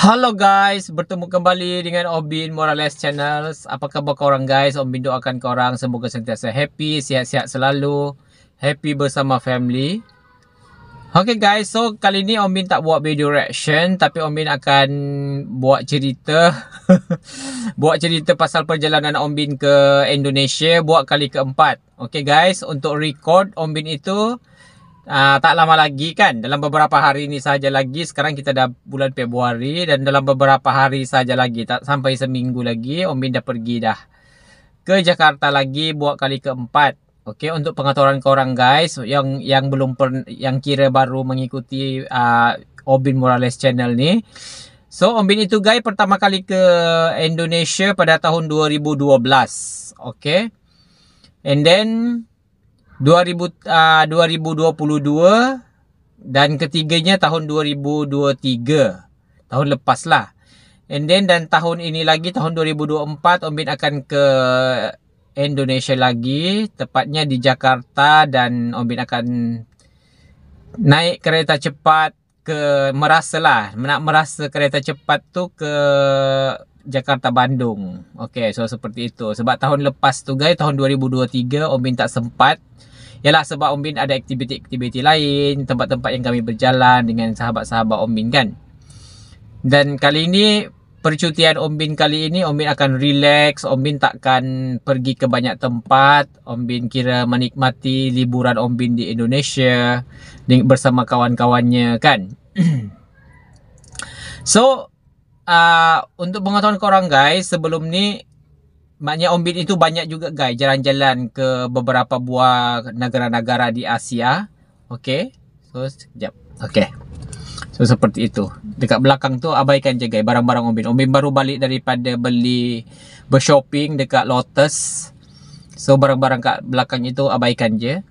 Hello guys, bertemu kembali dengan Obin Morales Channel. Apa khabar korang guys? Obin doakan korang semoga sentiasa happy, sihat-sihat selalu, happy bersama family. Okay guys, so kali ni Obin tak buat video reaction tapi Obin akan buat cerita buat cerita pasal perjalanan Obin ke Indonesia buat kali keempat. Okay guys, untuk record Obin itu uh, tak lama lagi kan dalam beberapa hari ini saja lagi sekarang kita dah bulan Februari dan dalam beberapa hari saja lagi tak sampai seminggu lagi Om Bin dah pergi dah ke Jakarta lagi buat kali keempat. Okey untuk pengaturan korang guys yang yang belum per, yang kira baru mengikuti uh, ah, Obin Morales channel ni. So Obin itu guys pertama kali ke Indonesia pada tahun 2012. Okey. And then 2022 ah, dan ketiganya tahun 2023. Tahun lepas lah. And then dan tahun ini lagi tahun 2024 Om bin akan ke Indonesia lagi. Tepatnya di Jakarta dan Om bin akan naik kereta cepat ke merasa lah. Nak merasa kereta cepat tu ke Jakarta Bandung. Okay so seperti itu. Sebab tahun lepas tu guys tahun 2023 Om bin tak sempat. Yalah sebab Om Bin ada aktiviti-aktiviti lain Tempat-tempat yang kami berjalan dengan sahabat-sahabat Om Bin kan Dan kali ini Percutian Om Bin kali ini Om Bin akan relax Om Bin takkan pergi ke banyak tempat Om Bin kira menikmati liburan Om Bin di Indonesia Bersama kawan-kawannya kan So uh, Untuk pengetahuan korang guys Sebelum ni Maknya Ombit itu banyak juga guys jalan-jalan ke beberapa buah negara-negara di Asia. Okey. So sekejap. Okey. So seperti itu. Dekat belakang tu abaikan je guys barang-barang Ombit. Ombit baru balik daripada beli bershopping dekat Lotus. So barang-barang kat belakang itu abaikan je.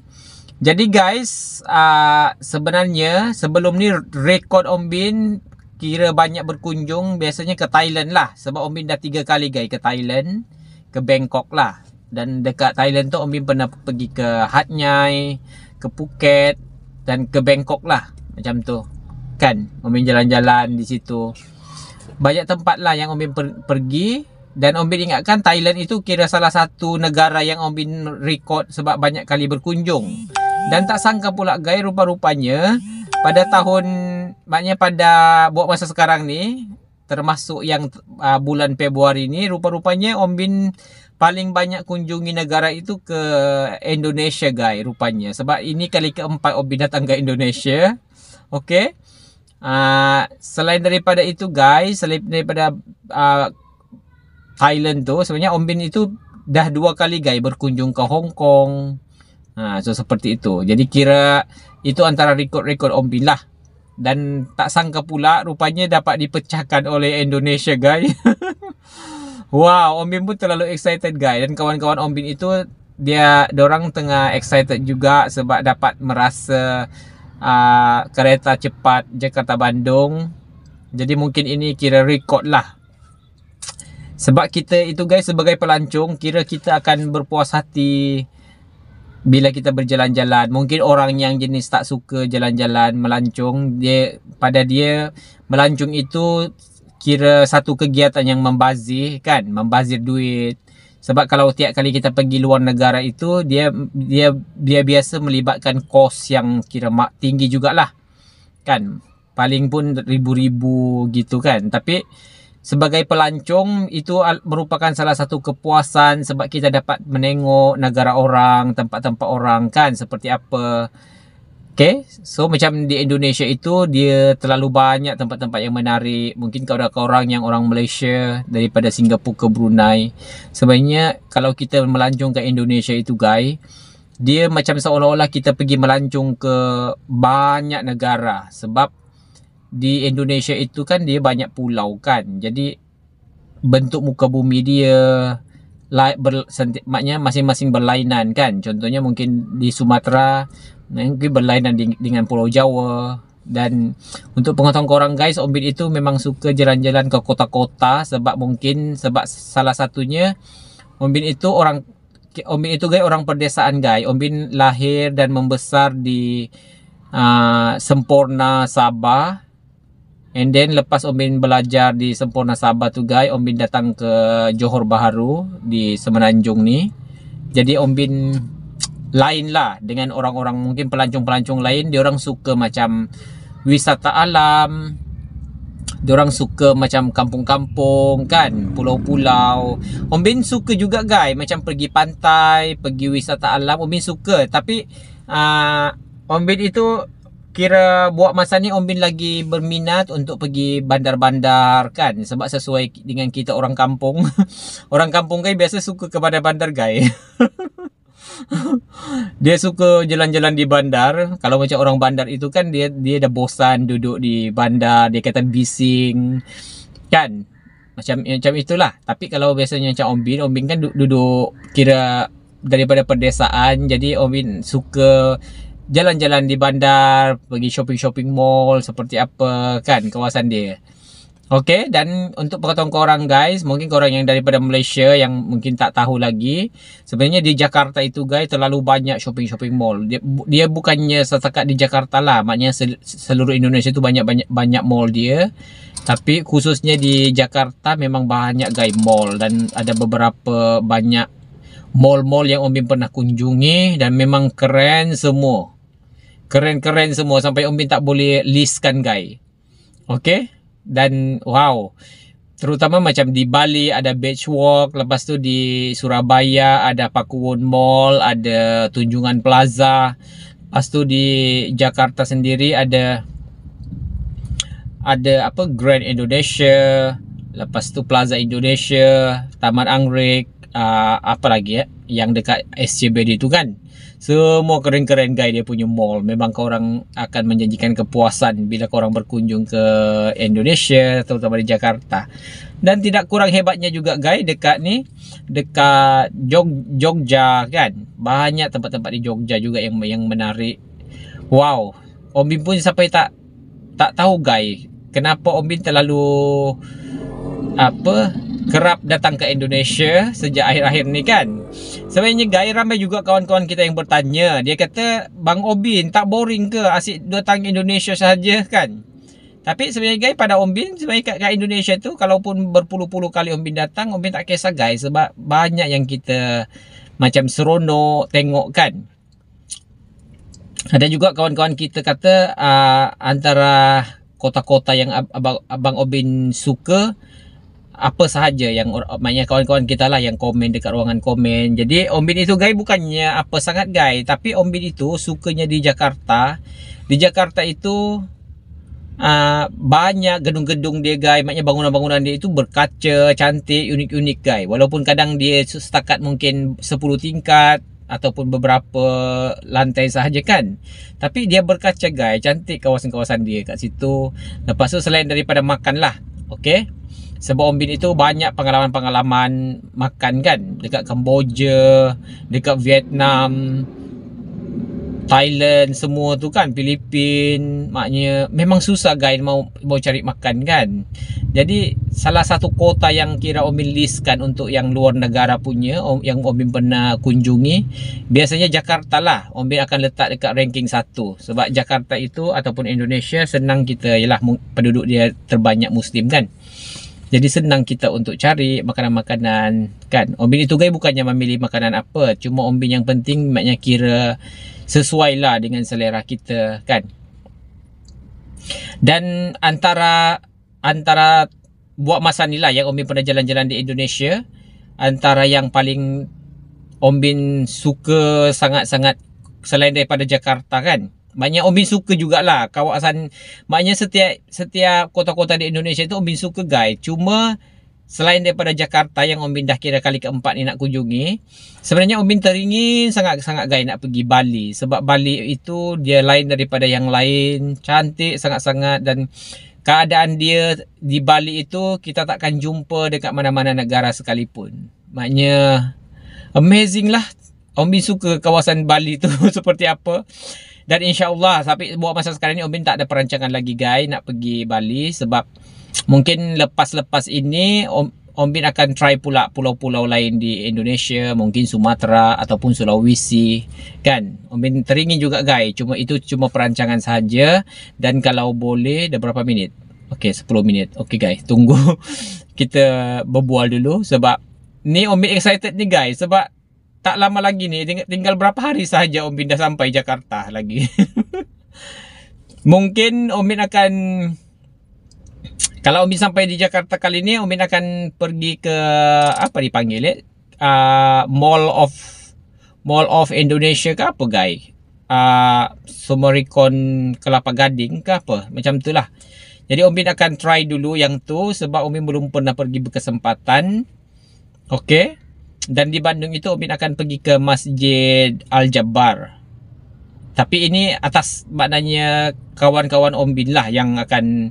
Jadi guys, uh, sebenarnya sebelum ni rekod Ombin kira banyak berkunjung biasanya ke Thailand lah. Sebab Ombin dah tiga kali guys ke Thailand ke Bangkok lah dan dekat Thailand tu Om bin pernah pergi ke Hat Yai, ke Phuket dan ke Bangkok lah macam tu kan Om bin jalan-jalan di situ banyak tempat lah yang Om bin per- pergi dan Om Bin ingatkan Thailand itu kira salah satu negara yang Om Bin record sebab banyak kali berkunjung. Dan tak sangka pula gaya rupa-rupanya pada tahun maknanya pada buat masa sekarang ni termasuk yang uh, bulan Februari ini, rupa-rupanya Om Bin paling banyak kunjungi negara itu ke Indonesia guys rupanya sebab ini kali keempat Om Bin datang ke Indonesia okey uh, selain daripada itu guys selain daripada uh, Thailand tu sebenarnya Om Bin itu dah dua kali guys berkunjung ke Hong Kong uh, so seperti itu jadi kira itu antara rekod-rekod Om Bin lah dan tak sangka pula rupanya dapat dipecahkan oleh Indonesia guys. wow, Om Bin pun terlalu excited guys dan kawan-kawan Om Bin itu dia orang tengah excited juga sebab dapat merasa uh, kereta cepat Jakarta Bandung. Jadi mungkin ini kira rekod lah. Sebab kita itu guys sebagai pelancong kira kita akan berpuas hati bila kita berjalan-jalan mungkin orang yang jenis tak suka jalan-jalan melancung dia pada dia melancung itu kira satu kegiatan yang membazir kan membazir duit sebab kalau tiap kali kita pergi luar negara itu dia dia dia biasa melibatkan kos yang kira mak tinggi jugalah kan paling pun ribu-ribu gitu kan tapi uh, sebagai pelancong itu merupakan salah satu kepuasan sebab kita dapat menengok negara orang, tempat-tempat orang kan seperti apa. Okay, so macam di Indonesia itu dia terlalu banyak tempat-tempat yang menarik. Mungkin kalau ada orang yang orang Malaysia daripada Singapura ke Brunei. Sebenarnya kalau kita melancong ke Indonesia itu guys, dia macam seolah-olah kita pergi melancong ke banyak negara sebab di Indonesia itu kan dia banyak pulau kan. Jadi bentuk muka bumi dia ber, maknanya masing-masing berlainan kan. Contohnya mungkin di Sumatera mungkin berlainan di, dengan Pulau Jawa. Dan untuk pengetahuan korang guys, Ombit itu memang suka jalan-jalan ke kota-kota sebab mungkin sebab salah satunya Ombit itu orang Ombin itu guys orang perdesaan guys. Ombin lahir dan membesar di uh, ah, Sempurna Sabah And then lepas Om Bin belajar di Sempurna Sabah tu guys, Om Bin datang ke Johor Baharu di Semenanjung ni. Jadi Om Bin lain lah dengan orang-orang mungkin pelancong-pelancong lain. Dia orang suka macam wisata alam. Dia orang suka macam kampung-kampung kan, pulau-pulau. Om Bin suka juga guys, macam pergi pantai, pergi wisata alam. Om Bin suka tapi... Uh, Om Bin itu kira buat masa ni Om Bin lagi berminat untuk pergi bandar-bandar kan sebab sesuai dengan kita orang kampung. orang kampung kan biasa suka kepada bandar gay. dia suka jalan-jalan di bandar. Kalau macam orang bandar itu kan dia dia dah bosan duduk di bandar, dia kata bising. Kan? Macam macam itulah. Tapi kalau biasanya macam Om Bin, Om Bin kan duduk, kira daripada perdesaan Jadi Om Bin suka jalan-jalan di bandar, pergi shopping-shopping mall seperti apa kan kawasan dia. Okey dan untuk pengetahuan korang guys, mungkin korang yang daripada Malaysia yang mungkin tak tahu lagi, sebenarnya di Jakarta itu guys terlalu banyak shopping-shopping mall. Dia, dia bukannya setakat di Jakarta lah, maknanya seluruh Indonesia itu banyak-banyak banyak mall dia. Tapi khususnya di Jakarta memang banyak guys mall dan ada beberapa banyak mall-mall yang Omim pernah kunjungi dan memang keren semua keren-keren semua sampai Umi tak boleh listkan guy. Okay? Dan wow. Terutama macam di Bali ada Beach Walk. Lepas tu di Surabaya ada Pakuwon Mall. Ada Tunjungan Plaza. Lepas tu di Jakarta sendiri ada... Ada apa Grand Indonesia. Lepas tu Plaza Indonesia. Taman Anggrek. Uh, apa lagi ya? Yang dekat SCBD tu kan semua keren-keren guys dia punya mall memang kau orang akan menjanjikan kepuasan bila kau orang berkunjung ke Indonesia terutama di Jakarta dan tidak kurang hebatnya juga guys dekat ni dekat Jog Jogja kan banyak tempat-tempat di Jogja juga yang yang menarik wow Om Bin pun sampai tak tak tahu guys kenapa Om Bin terlalu apa kerap datang ke Indonesia sejak akhir-akhir ni kan. Sebenarnya gaya ramai juga kawan-kawan kita yang bertanya. Dia kata, Bang Obin tak boring ke asyik datang Indonesia saja kan? Tapi sebenarnya guys pada Om Bin sebenarnya kat, kat Indonesia tu kalaupun berpuluh-puluh kali Om Bin datang Om Bin tak kisah guys sebab banyak yang kita macam seronok tengok kan. Ada juga kawan-kawan kita kata uh, antara kota-kota yang abang, abang Obin suka apa sahaja yang maknanya kawan-kawan kita lah yang komen dekat ruangan komen. Jadi Om Bin itu guys, bukannya apa sangat guys. tapi Om Bin itu sukanya di Jakarta. Di Jakarta itu uh, banyak gedung-gedung dia guys. maknanya bangunan-bangunan dia itu berkaca, cantik, unik-unik guys. Walaupun kadang dia setakat mungkin 10 tingkat ataupun beberapa lantai sahaja kan. Tapi dia berkaca guys. cantik kawasan-kawasan dia kat situ. Lepas tu selain daripada makan lah. Okay. Sebab Om Bin itu banyak pengalaman-pengalaman makan kan Dekat Kamboja, dekat Vietnam, Thailand semua tu kan Filipin, maknya memang susah guys mau, mau cari makan kan Jadi salah satu kota yang kira Om Bin listkan untuk yang luar negara punya Yang Om Bin pernah kunjungi Biasanya Jakarta lah Om Bin akan letak dekat ranking 1 Sebab Jakarta itu ataupun Indonesia senang kita ialah penduduk dia terbanyak Muslim kan jadi senang kita untuk cari makanan-makanan kan Om bin itu gaya bukannya memilih makanan apa cuma om bin yang penting maknanya kira sesuai lah dengan selera kita kan dan antara antara buat masa ni lah yang bin pernah jalan-jalan di Indonesia antara yang paling om bin suka sangat-sangat selain daripada Jakarta kan Maknanya Ombin suka jugalah kawasan Maknanya setiap setiap kota-kota di Indonesia tu Ombin suka guys Cuma selain daripada Jakarta yang Ombin dah kira kali keempat ni nak kunjungi Sebenarnya Ombin teringin sangat-sangat guys nak pergi Bali Sebab Bali itu dia lain daripada yang lain Cantik sangat-sangat dan Keadaan dia di Bali itu kita takkan jumpa dekat mana-mana negara sekalipun Maknanya amazing lah Ombin suka kawasan Bali tu seperti apa dan insyaAllah Tapi buat masa sekarang ni Omin tak ada perancangan lagi guys nak pergi Bali sebab mungkin lepas-lepas ini Om, Ombin akan try pula pulau-pulau lain di Indonesia, mungkin Sumatera ataupun Sulawesi, kan? Ombin teringin juga guys, cuma itu cuma perancangan saja dan kalau boleh dah berapa minit? Okey, 10 minit. Okey guys, tunggu kita berbual dulu sebab ni Ombin excited ni guys sebab tak lama lagi ni tinggal berapa hari sahaja Om dah sampai Jakarta lagi. Mungkin Om Omin akan kalau Om Omin sampai di Jakarta kali ni Omin akan pergi ke apa dipanggil eh uh, Mall of Mall of Indonesia ke apa guys? Uh, ah, Sumerikon Kelapa Gading ke apa macam tu lah. Jadi Om Omin akan try dulu yang tu sebab Om Omin belum pernah pergi berkesempatan. Okey dan di Bandung itu Omin akan pergi ke Masjid Al Jabbar. Tapi ini atas maknanya kawan-kawan Omin lah yang akan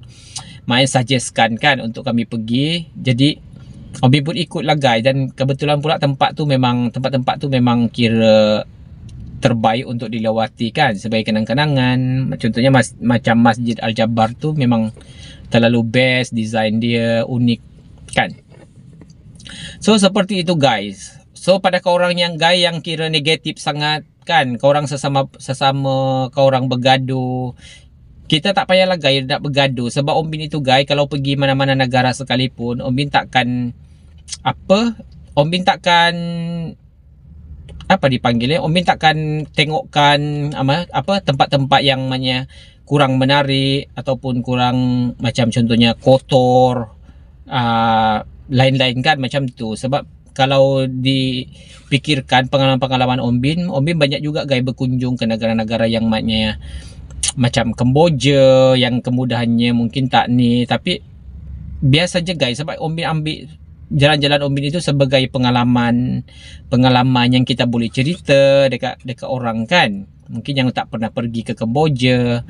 main suggestkan kan untuk kami pergi. Jadi Om Bin pun ikut lah, guys dan kebetulan pula tempat tu memang tempat-tempat tu memang kira terbaik untuk dilewati kan sebagai kenang-kenangan. Contohnya mas, macam Masjid Al Jabbar tu memang terlalu best design dia unik kan. So seperti itu guys. So pada kau orang yang gay yang kira negatif sangat kan, kau orang sesama sesama kau orang bergaduh. Kita tak payah lagi, nak bergaduh sebab Om Bin itu gay. kalau pergi mana-mana negara sekalipun, Om Bin takkan apa? Om Bin takkan apa dipanggilnya? ya? Eh? Om Bin takkan tengokkan apa apa tempat-tempat yang namanya kurang menarik ataupun kurang macam contohnya kotor. Uh, lain-lain kan macam tu sebab kalau dipikirkan pengalaman-pengalaman Om Bin, Om Bin banyak juga gaya berkunjung ke negara-negara yang matnya macam Kemboja yang kemudahannya mungkin tak ni tapi biasa je guys sebab Om Bin ambil jalan-jalan Om Bin itu sebagai pengalaman pengalaman yang kita boleh cerita dekat dekat orang kan mungkin yang tak pernah pergi ke Kemboja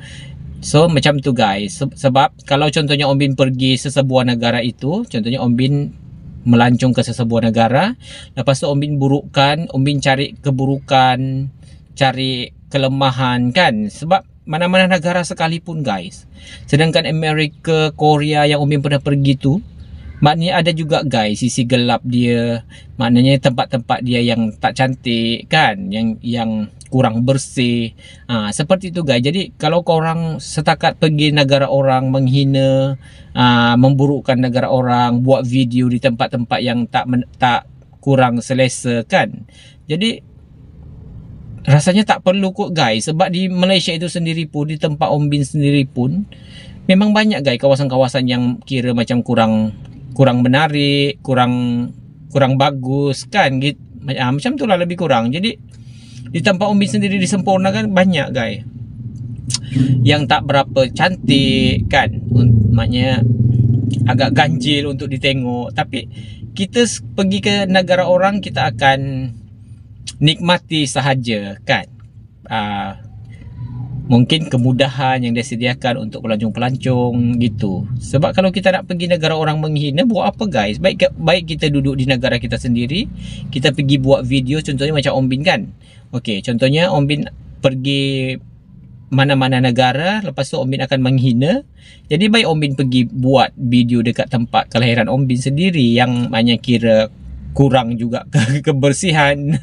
So macam tu guys sebab kalau contohnya Om bin pergi sesebuah negara itu contohnya Om bin melancung ke sesebuah negara lepas tu bin burukkan Om bin cari keburukan cari kelemahan kan sebab mana-mana negara sekalipun guys sedangkan Amerika Korea yang Om bin pernah pergi tu Maknanya ada juga guys sisi gelap dia. Maknanya tempat-tempat dia yang tak cantik kan, yang yang kurang bersih. Ha, seperti itu guys. Jadi kalau kau orang setakat pergi negara orang menghina, ha, memburukkan negara orang, buat video di tempat-tempat yang tak men- tak kurang selesa kan. Jadi rasanya tak perlu kok guys sebab di Malaysia itu sendiri pun di tempat Ombin sendiri pun memang banyak guys kawasan-kawasan yang kira macam kurang kurang menarik, kurang kurang bagus kan gitu. Ha, ah, macam itulah lebih kurang. Jadi di tempat umbi sendiri disempurnakan banyak guys. Yang tak berapa cantik kan. Maknanya agak ganjil untuk ditengok tapi kita pergi ke negara orang kita akan nikmati sahaja kan. uh, mungkin kemudahan yang dia sediakan untuk pelancong-pelancong gitu. Sebab kalau kita nak pergi negara orang menghina, buat apa guys? Baik baik kita duduk di negara kita sendiri, kita pergi buat video contohnya macam Om Bin kan. Okey, contohnya Om Bin pergi mana-mana negara, lepas tu Om Bin akan menghina. Jadi baik Om Bin pergi buat video dekat tempat kelahiran Om Bin sendiri yang banyak kira kurang juga ke- kebersihan.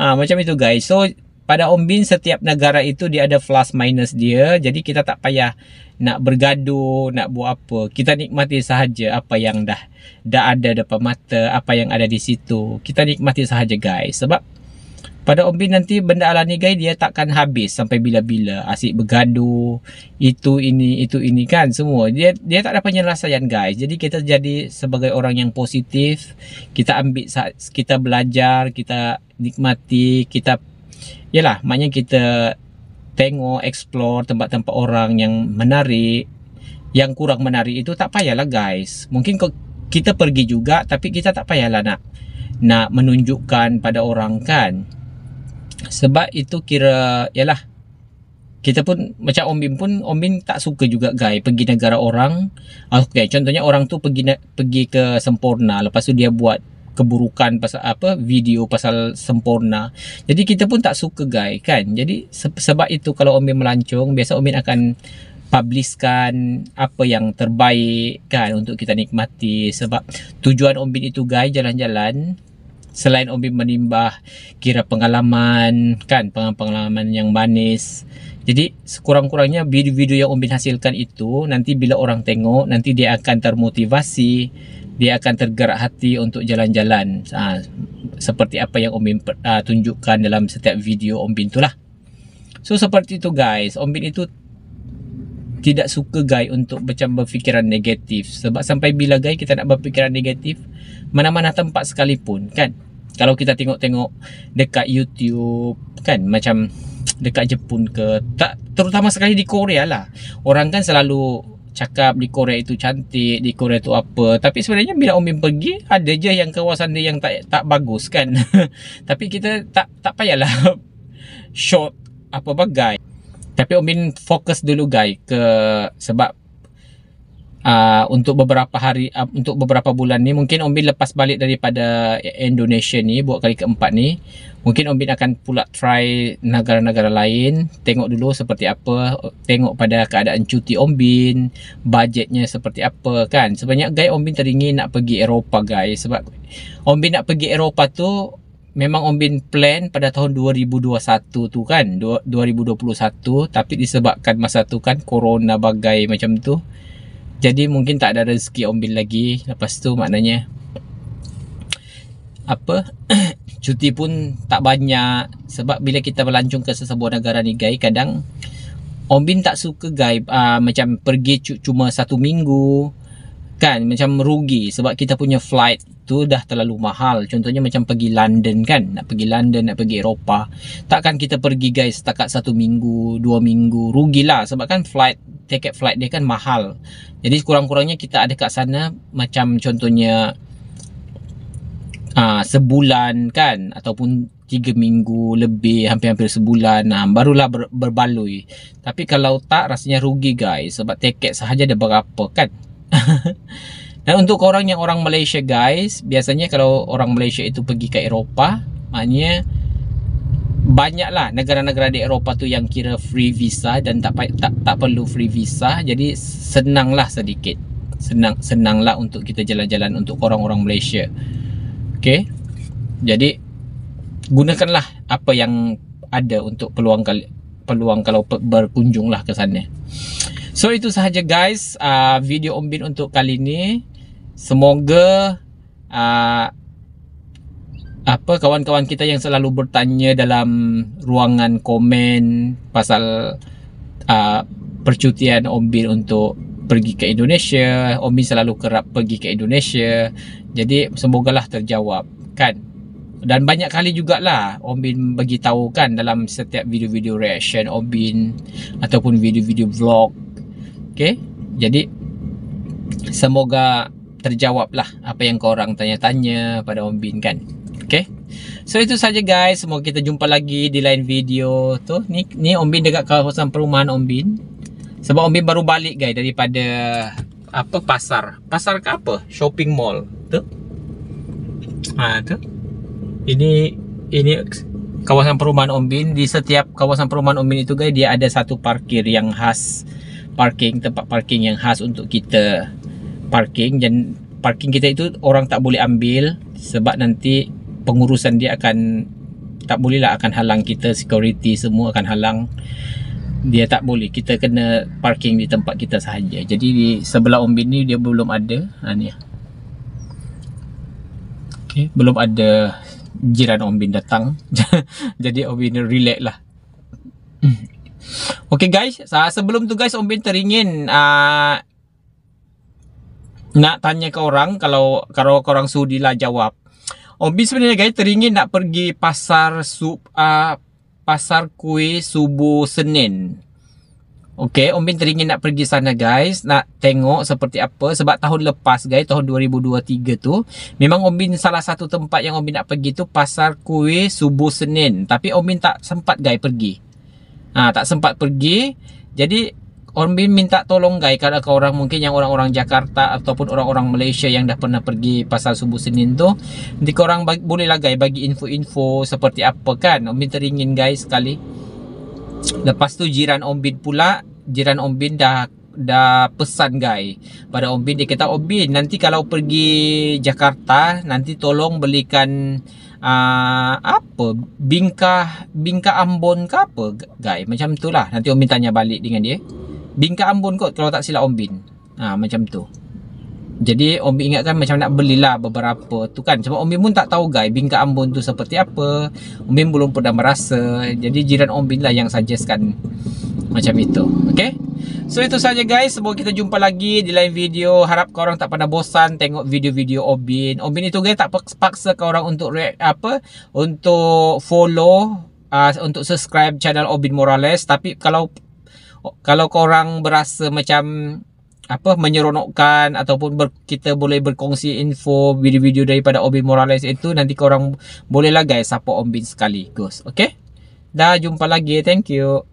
ha, macam itu guys. So pada Ombin setiap negara itu dia ada plus minus dia. Jadi kita tak payah nak bergaduh, nak buat apa. Kita nikmati sahaja apa yang dah dah ada depan mata, apa yang ada di situ. Kita nikmati sahaja guys. Sebab pada Ombin nanti benda alam ni guys dia takkan habis sampai bila-bila. Asyik bergaduh, itu ini, itu ini kan semua. Dia dia tak ada penyelesaian guys. Jadi kita jadi sebagai orang yang positif. Kita ambil, kita belajar, kita nikmati, kita Yalah, maknanya kita tengok, explore tempat-tempat orang yang menarik, yang kurang menarik itu tak payahlah guys. Mungkin kita pergi juga tapi kita tak payahlah nak nak menunjukkan pada orang kan. Sebab itu kira, yalah, kita pun macam Om Bin pun Om Bin tak suka juga guys pergi negara orang. Okay, contohnya orang tu pergi pergi ke Sempurna lepas tu dia buat keburukan pasal apa video pasal sempurna. Jadi kita pun tak suka guys kan. Jadi sebab itu kalau Omin melancung biasa Omin akan publiskan apa yang terbaik kan untuk kita nikmati sebab tujuan Omin itu guys jalan-jalan selain Omin menimbah kira pengalaman kan pengalaman yang manis jadi sekurang-kurangnya video-video yang Omin hasilkan itu nanti bila orang tengok nanti dia akan termotivasi dia akan tergerak hati untuk jalan-jalan ha, seperti apa yang Om Bin uh, tunjukkan dalam setiap video Om Bin itulah. So seperti itu guys, Om Bin itu tidak suka guys untuk macam berfikiran negatif sebab sampai bila guys kita nak berfikiran negatif mana-mana tempat sekalipun kan. Kalau kita tengok-tengok dekat YouTube kan macam dekat Jepun ke tak terutama sekali di Korea lah. Orang kan selalu cakap di Korea itu cantik, di Korea itu apa. Tapi sebenarnya bila Umim pergi, ada je yang kawasan dia yang tak tak bagus kan. Tapi kita tak tak payahlah short apa bagai. Tapi Umim fokus dulu guys ke sebab uh, untuk beberapa hari uh, untuk beberapa bulan ni mungkin Om bin lepas balik daripada Indonesia ni buat kali keempat ni mungkin Om bin akan pula try negara-negara lain tengok dulu seperti apa tengok pada keadaan cuti Om bin, bajetnya seperti apa kan sebanyak guys Om bin teringin nak pergi Eropah guys sebab Om bin nak pergi Eropah tu memang Om bin plan pada tahun 2021 tu kan 2021 tapi disebabkan masa tu kan corona bagai macam tu jadi mungkin tak ada rezeki ombil lagi Lepas tu maknanya Apa Cuti pun tak banyak Sebab bila kita melancong ke sesebuah negara ni guys Kadang Ombin tak suka guys uh, ah, Macam pergi cuma satu minggu kan macam rugi sebab kita punya flight tu dah terlalu mahal contohnya macam pergi London kan nak pergi London nak pergi Eropah takkan kita pergi guys setakat satu minggu dua minggu rugilah sebab kan flight tiket flight dia kan mahal jadi kurang-kurangnya kita ada kat sana macam contohnya uh, sebulan kan ataupun tiga minggu lebih hampir-hampir sebulan uh, barulah ber- berbaloi tapi kalau tak rasanya rugi guys sebab tiket sahaja ada berapa kan Dan untuk korang yang orang Malaysia guys, biasanya kalau orang Malaysia itu pergi ke Eropah, maknanya banyaklah negara-negara di Eropah tu yang kira free visa dan tak tak, tak perlu free visa. Jadi senanglah sedikit. Senang senanglah untuk kita jalan-jalan untuk orang orang Malaysia. Okay, Jadi gunakanlah apa yang ada untuk peluang kali, peluang kalau berkunjunglah ke sana. So itu sahaja guys uh, video Om Bin untuk kali ini. Semoga uh, apa kawan-kawan kita yang selalu bertanya dalam ruangan komen pasal uh, percutian Om Bin untuk pergi ke Indonesia. Om Bin selalu kerap pergi ke Indonesia. Jadi semogalah terjawab kan. Dan banyak kali jugalah Om Bin bagi tahu kan dalam setiap video-video reaction Om Bin ataupun video-video vlog Okay. Jadi semoga terjawablah apa yang korang tanya-tanya pada Om Bin kan. Okay. So itu saja guys. Semoga kita jumpa lagi di lain video tu. Ni, ni Om Bin dekat kawasan perumahan Om Bin. Sebab Om Bin baru balik guys daripada apa pasar. Pasar ke apa? Shopping mall. Tu. Ha, tu. Ini ini kawasan perumahan Om Bin. Di setiap kawasan perumahan Om Bin itu guys dia ada satu parkir yang khas parking tempat parking yang khas untuk kita parking dan parking kita itu orang tak boleh ambil sebab nanti pengurusan dia akan tak boleh lah akan halang kita security semua akan halang dia tak boleh kita kena parking di tempat kita sahaja jadi di sebelah Ombin ni dia belum ada ha, ni okay. belum ada jiran Ombin datang jadi Ombin relax lah Okay guys, uh, sebelum tu guys, Om Bin teringin uh, nak tanya ke orang kalau kalau korang sudilah jawab. Om Bin sebenarnya guys teringin nak pergi pasar sup uh, pasar kue subuh Senin. Okay, Om Bin teringin nak pergi sana guys, nak tengok seperti apa sebab tahun lepas guys, tahun 2023 tu memang Om Bin salah satu tempat yang Om Bin nak pergi tu pasar kue subuh Senin tapi Om Bin tak sempat guys pergi ha, tak sempat pergi jadi Bin minta tolong guys kalau ke orang mungkin yang orang-orang Jakarta ataupun orang-orang Malaysia yang dah pernah pergi pasal subuh Senin tu nanti korang boleh bolehlah guys bagi info-info seperti apa kan Bin teringin guys sekali lepas tu jiran Bin pula jiran Bin dah dah pesan guys pada Bin dia kata Bin nanti kalau pergi Jakarta nanti tolong belikan uh, apa bingkah bingkah ambon ke apa guys macam tu lah nanti Ombin tanya balik dengan dia bingkah ambon kot kalau tak silap Ombin. Bin ha, macam tu jadi Ombin Bin ingatkan macam nak belilah beberapa tu kan sebab Om pun tak tahu guys bingkah ambon tu seperti apa Ombin belum pernah merasa jadi jiran Om lah yang suggestkan macam itu okey So itu saja guys Semoga kita jumpa lagi Di lain video Harap korang tak pernah bosan Tengok video-video Obin Obin itu guys Tak paksa korang untuk react Apa Untuk follow uh, Untuk subscribe channel Obin Morales Tapi kalau Kalau korang berasa macam apa menyeronokkan ataupun ber, kita boleh berkongsi info video-video daripada Obin Morales itu nanti korang bolehlah guys support Obin sekali guys okey dah jumpa lagi thank you